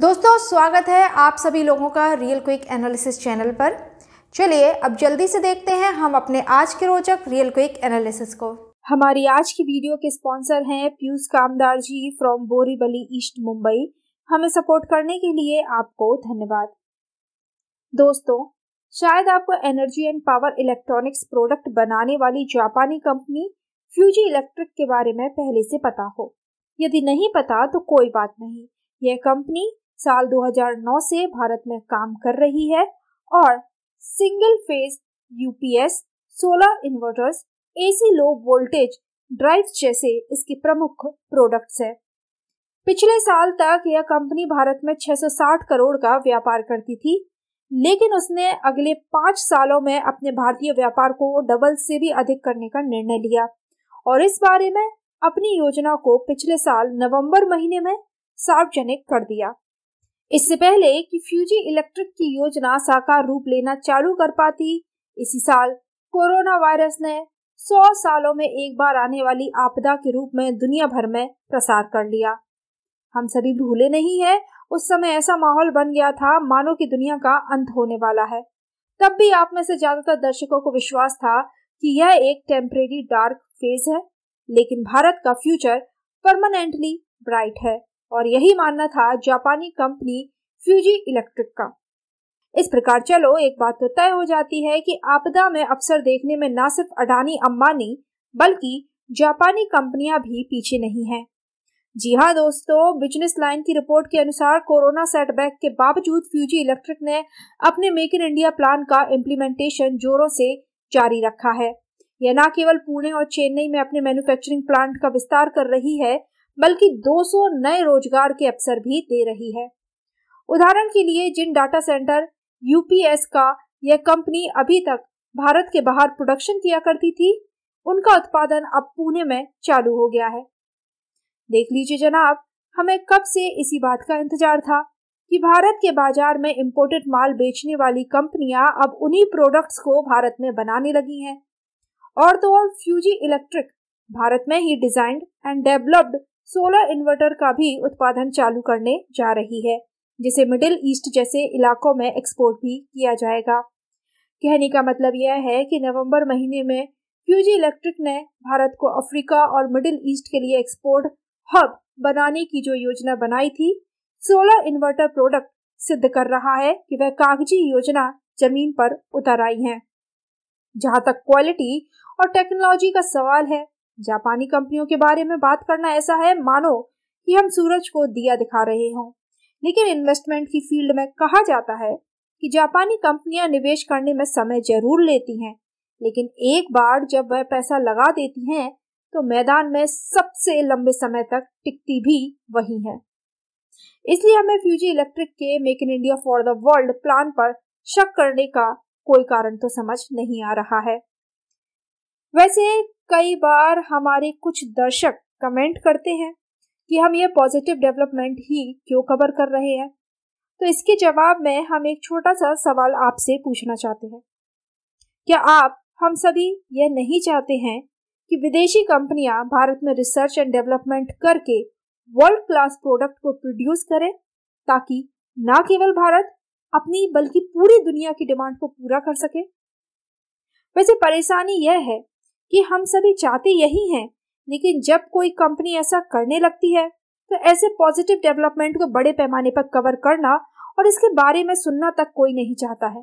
दोस्तों स्वागत है आप सभी लोगों का रियल क्विक एनालिसिस चैनल पर चलिए अब जल्दी से देखते हैं हम अपने आज के रोचक रियल क्विक एनालिसिस को हमारी आज की वीडियो के स्पॉन्सर हैं पीयूष कामदार जी फ्रॉम बोरीबली ईस्ट मुंबई हमें सपोर्ट करने के लिए आपको धन्यवाद दोस्तों शायद आपको energy and power electronics product बनाने वाली जापानी कंपनी फ्यूजी इलेक्ट्रिक के बारे में पहले से पता हो यदि नहीं पता तो कोई बात नहीं यह कंपनी साल 2009 से भारत में काम कर रही है और single phase UPS solar inverters AC low voltage drive जैसे इसके प्रमुख प्रोडक्ट्स है पिछले साल तक यह कंपनी भारत में 660 करोड़ का व्यापार करती थी लेकिन उसने अगले पांच सालों में अपने भारतीय व्यापार को डबल से भी अधिक करने का निर्णय लिया और इस बारे में अपनी योजना को पिछले साल नवंबर महीने में सार्वजनिक कर दिया इससे पहले कि फ्यूजी इलेक्ट्रिक की योजना साकार रूप लेना चालू कर पाती इसी साल कोरोना वायरस ने 100 सालों में एक बार आने वाली आपदा के रूप में दुनिया भर में प्रसार कर लिया हम सभी भूले नहीं है उस समय ऐसा माहौल बन गया था मानो कि दुनिया का अंत होने वाला है तब भी आप में से ज्यादातर दर्शकों को विश्वास था कि यह एक टेम्परेरी डार्क फेज है लेकिन भारत का फ्यूचर परमानेंटली ब्राइट है और यही मानना था जापानी कंपनी फ्यूजी इलेक्ट्रिक का इस प्रकार चलो एक बात तो तय हो जाती है कि आपदा में अवसर देखने में न सिर्फ अडानी अम्बानी बल्कि जापानी कंपनियां भी पीछे नहीं हैं। जी हाँ दोस्तों बिजनेस लाइन की रिपोर्ट के अनुसार कोरोना सेटबैक के बावजूद फ्यूजी इलेक्ट्रिक ने अपने मेक इन इंडिया प्लान का इम्प्लीमेंटेशन जोरों से जारी रखा है यह न केवल पुणे और चेन्नई में अपने मैन्युफैक्चरिंग प्लांट का विस्तार कर रही है बल्कि 200 नए रोजगार के अवसर भी दे रही है उदाहरण के लिए जिन डाटा सेंटर यूपीएस का यह कंपनी अभी तक भारत के बाहर प्रोडक्शन किया करती थी उनका उत्पादन अब पुणे में चालू हो गया है देख लीजिए जनाब हमें कब से इसी बात का इंतजार था कि भारत के बाजार में इम्पोर्टेड माल बेचने वाली कंपनियां अब उन्हीं प्रोडक्ट्स को भारत में बनाने लगी हैं और तो और फ्यूजी इलेक्ट्रिक भारत में ही designed and developed solar inverter का भी उत्पादन चालू करने जा रही है जिसे मिडिल ईस्ट जैसे इलाकों में एक्सपोर्ट भी किया जाएगा कहने का मतलब यह है कि नवंबर महीने में फ्यूजी इलेक्ट्रिक ने भारत को अफ्रीका और मिडिल ईस्ट के लिए एक्सपोर्ट हब बनाने की जो योजना बनाई थी सोलर इन्वर्टर प्रोडक्ट सिद्ध कर रहा है कि वह कागजी योजना जमीन पर उतर आई है जहां तक क्वालिटी और टेक्नोलॉजी का सवाल है जापानी कंपनियों के बारे में बात करना ऐसा है मानो कि हम सूरज को दिया दिखा रहे हों लेकिन इन्वेस्टमेंट की फील्ड में कहा जाता है कि जापानी कंपनियां निवेश करने में समय जरूर लेती हैं लेकिन एक बार जब वह पैसा लगा देती हैं तो मैदान में सबसे लंबे समय तक टिकती भी वही है इसलिए हमें फ्यूजी इलेक्ट्रिक के make in India for the world plan पर शक करने का कोई कारण तो समझ नहीं आ रहा है वैसे कई बार हमारे कुछ दर्शक कमेंट करते हैं कि हम ये पॉजिटिव डेवलपमेंट ही क्यों कवर कर रहे हैं तो इसके जवाब में हम एक छोटा सा सवाल आपसे पूछना चाहते हैं क्या आप हम सभी यह नहीं चाहते हैं कि विदेशी कंपनियां भारत में रिसर्च एंड डेवलपमेंट करके वर्ल्ड क्लास प्रोडक्ट को प्रोड्यूस करें ताकि ना केवल भारत अपनी बल्कि पूरी दुनिया की डिमांड को पूरा कर सके वैसे परेशानी यह है कि हम सभी चाहते यही हैं लेकिन जब कोई कंपनी ऐसा करने लगती है तो ऐसे पॉजिटिव डेवलपमेंट को बड़े पैमाने पर कवर करना और इसके बारे में सुनना तक कोई नहीं चाहता है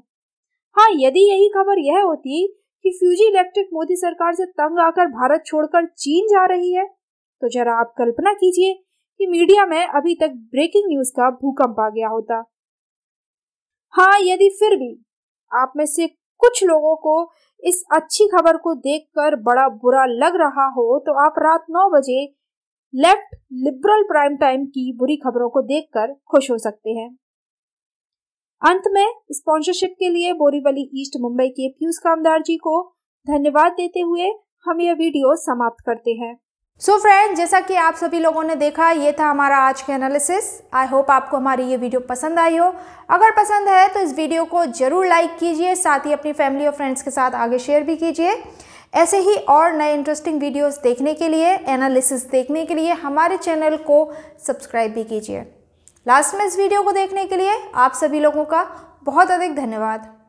हाँ यदि यही खबर यह होती कि फ्यूजी इलेक्ट्रिक मोदी सरकार से तंग आकर भारत छोड़कर चीन जा रही है तो जरा आप कल्पना कीजिए कि मीडिया में अभी तक ब्रेकिंग न्यूज का भूकंप आ गया होता हाँ यदि फिर भी आप में से कुछ लोगों को इस अच्छी खबर को देखकर बड़ा बुरा लग रहा हो तो आप रात नौ बजे लेफ्ट लिबरल प्राइम टाइम की बुरी खबरों को देखकर खुश हो सकते हैं अंत में स्पॉन्सरशिप के लिए बोरीवली ईस्ट मुंबई के पीयूष कामदार जी को धन्यवाद देते हुए हम यह वीडियो समाप्त करते हैं सो so फ्रेंड जैसा कि आप सभी लोगों ने देखा ये था हमारा आज के एनालिसिस आई होप आपको हमारी ये वीडियो पसंद आई हो अगर पसंद है तो इस वीडियो को ज़रूर लाइक कीजिए साथ ही अपनी फैमिली और फ्रेंड्स के साथ आगे शेयर भी कीजिए ऐसे ही और नए इंटरेस्टिंग वीडियोस देखने के लिए एनालिसिस देखने के लिए हमारे चैनल को सब्सक्राइब भी कीजिए लास्ट में इस वीडियो को देखने के लिए आप सभी लोगों का बहुत अधिक धन्यवाद